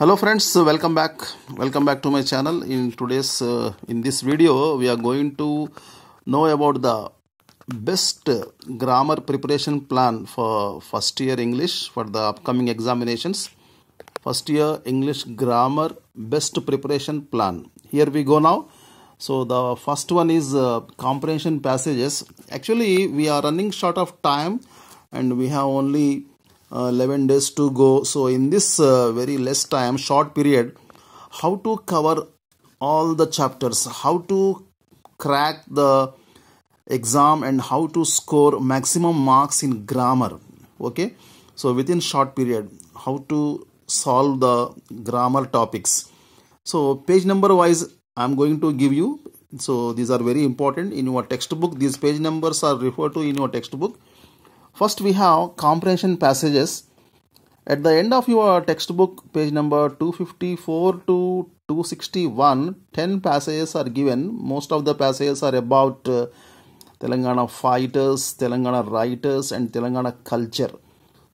hello friends welcome back welcome back to my channel in today's uh, in this video we are going to know about the best grammar preparation plan for first year english for the upcoming examinations first year english grammar best preparation plan here we go now so the first one is uh, comprehension passages actually we are running short of time and we have only 11 days to go so in this uh, very less time short period how to cover all the chapters how to crack the exam and how to score maximum marks in grammar okay so within short period how to solve the grammar topics so page number wise i'm going to give you so these are very important in your textbook these page numbers are referred to in your textbook First, we have comprehension passages. At the end of your textbook, page number 254 to 261, 10 passages are given. Most of the passages are about uh, Telangana fighters, Telangana writers, and Telangana culture.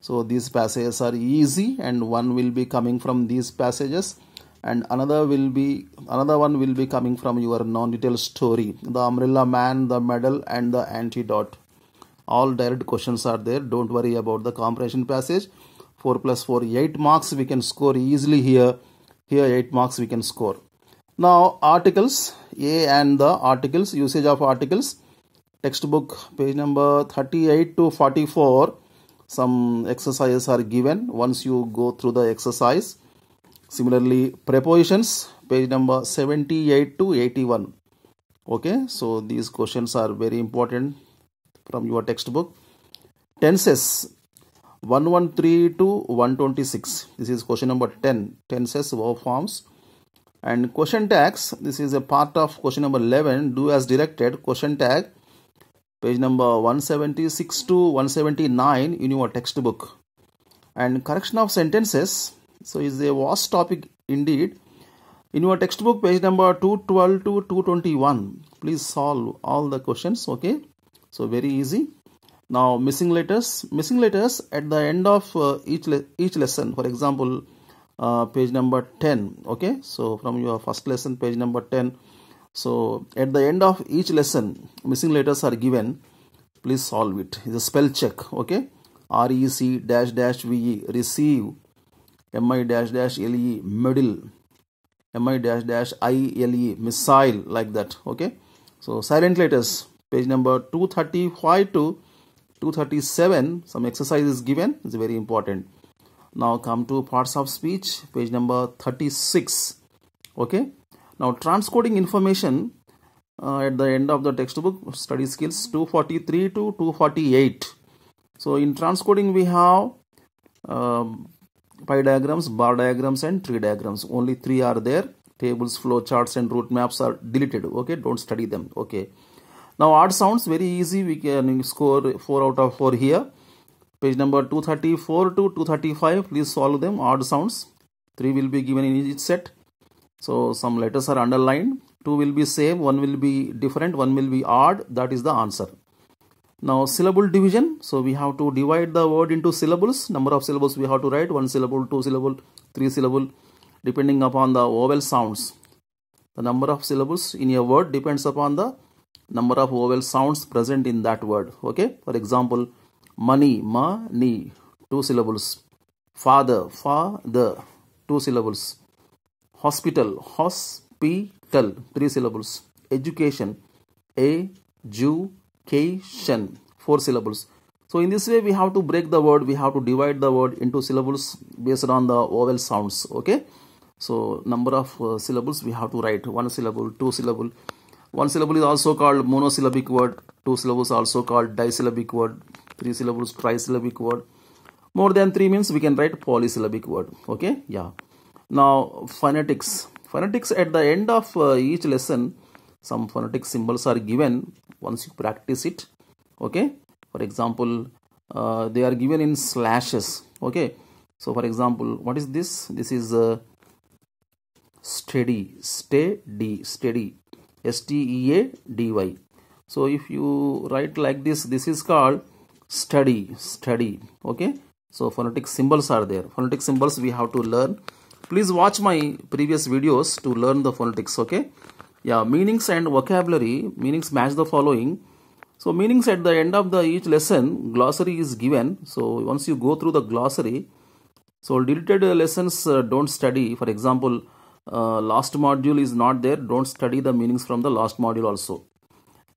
So these passages are easy, and one will be coming from these passages, and another will be another one will be coming from your non-detail story, the umbrella man, the medal, and the antidote all direct questions are there don't worry about the comprehension passage 4 plus 4 8 marks we can score easily here here 8 marks we can score now articles a and the articles usage of articles textbook page number 38 to 44 some exercises are given once you go through the exercise similarly prepositions page number 78 to 81 okay so these questions are very important from your textbook. Tenses 113 to 126. This is question number 10. Tenses, verb forms. And question tags. This is a part of question number 11. Do as directed. Question tag. Page number 176 to 179 in your textbook. And correction of sentences. So is a vast topic indeed. In your textbook page number 212 to 221. Please solve all the questions. Okay. So very easy. Now missing letters, missing letters at the end of uh, each, le each lesson, for example, uh, page number 10, okay. So from your first lesson, page number 10. So at the end of each lesson, missing letters are given. Please solve it. It's a spell check, okay. REC dash dash VE, receive, MI dash dash LE, middle, MI dash dash ILE, missile, like that, okay. So silent letters, page number 235 to 237 some exercise is given It's very important now come to parts of speech page number 36 okay now transcoding information uh, at the end of the textbook study skills 243 to 248 so in transcoding we have uh, pie diagrams bar diagrams and tree diagrams only three are there tables flow charts and route maps are deleted okay don't study them okay now odd sounds very easy. We can score 4 out of 4 here. Page number 234 to 235. Please solve them. Odd sounds. 3 will be given in each set. So some letters are underlined. 2 will be same. 1 will be different. 1 will be odd. That is the answer. Now syllable division. So we have to divide the word into syllables. Number of syllables we have to write. One syllable, two syllable, three syllable. Depending upon the vowel sounds. The number of syllables in a word depends upon the number of vowel sounds present in that word okay for example money ma ni two syllables father fa the two syllables hospital hospital three syllables education a ju ke, shen four syllables so in this way we have to break the word we have to divide the word into syllables based on the vowel sounds okay so number of uh, syllables we have to write one syllable two syllable one syllable is also called monosyllabic word. Two syllables also called disyllabic word. Three syllables trisyllabic word. More than three means we can write polysyllabic word. Okay, yeah. Now phonetics. Phonetics at the end of uh, each lesson, some phonetic symbols are given once you practice it. Okay, for example, uh, they are given in slashes. Okay, so for example, what is this? This is uh, steady, steady, steady S-T-E-A-D-Y. So if you write like this, this is called study, study, okay. So phonetic symbols are there. Phonetic symbols we have to learn. Please watch my previous videos to learn the phonetics, okay. Yeah, meanings and vocabulary, meanings match the following. So meanings at the end of the each lesson, glossary is given. So once you go through the glossary, so deleted lessons uh, don't study. For example, uh, last module is not there don't study the meanings from the last module also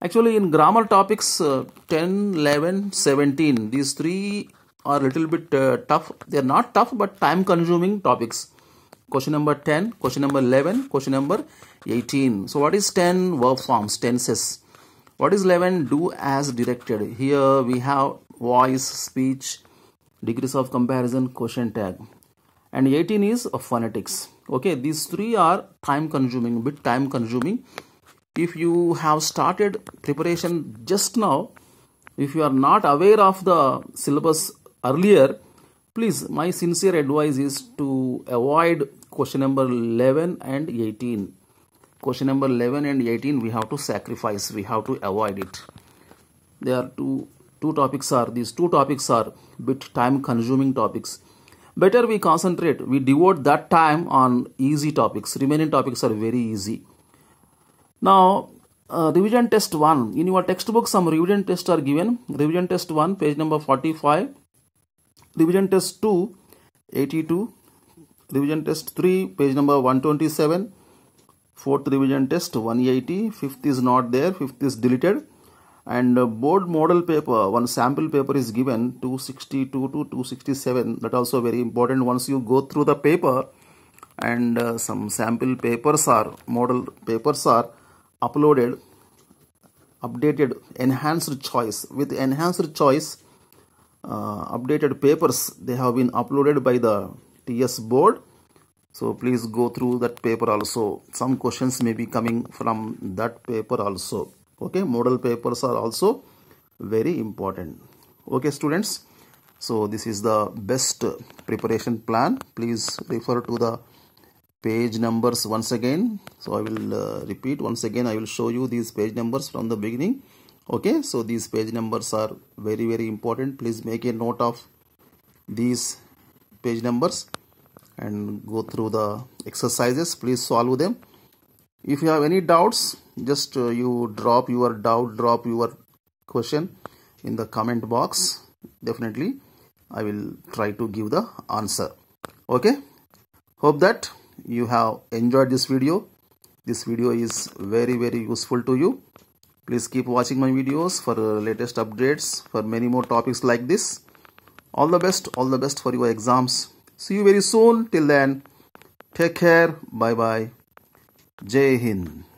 actually in grammar topics uh, 10 11 17 these three are a little bit uh, tough they are not tough but time consuming topics question number 10 question number 11 question number 18 so what is 10 verb forms tenses what is 11 do as directed here we have voice speech degrees of comparison quotient tag and 18 is of phonetics okay these three are time consuming bit time consuming if you have started preparation just now if you are not aware of the syllabus earlier please my sincere advice is to avoid question number 11 and 18 question number 11 and 18 we have to sacrifice we have to avoid it there are two two topics are these two topics are bit time consuming topics better we concentrate we devote that time on easy topics remaining topics are very easy now uh, revision test 1 in your textbook some revision tests are given revision test 1 page number 45 revision test 2 82 revision test 3 page number 127 fourth revision test 180 fifth is not there fifth is deleted and board model paper one sample paper is given 262 to 267 that also very important once you go through the paper and uh, some sample papers are model papers are uploaded updated enhanced choice with enhanced choice uh, updated papers they have been uploaded by the TS board so please go through that paper also some questions may be coming from that paper also okay model papers are also very important okay students so this is the best preparation plan please refer to the page numbers once again so i will uh, repeat once again i will show you these page numbers from the beginning okay so these page numbers are very very important please make a note of these page numbers and go through the exercises please solve them if you have any doubts just uh, you drop your doubt drop your question in the comment box definitely i will try to give the answer okay hope that you have enjoyed this video this video is very very useful to you please keep watching my videos for uh, latest updates for many more topics like this all the best all the best for your exams see you very soon till then take care bye bye jai hind